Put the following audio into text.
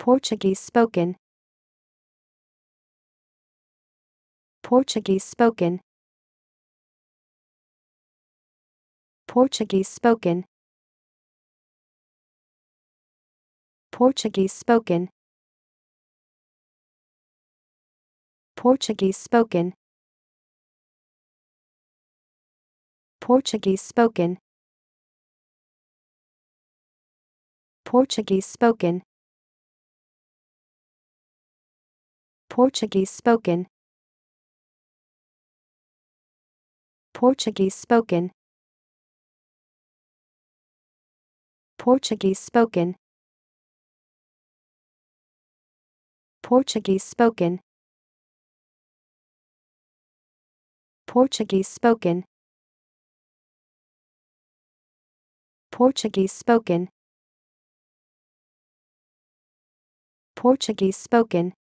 Portuguese spoken Portuguese spoken Portuguese spoken Portuguese spoken Portuguese spoken Portuguese spoken Portuguese spoken Portuguese spoken Portuguese spoken Portuguese spoken Portuguese spoken Portuguese spoken Portuguese spoken Portuguese spoken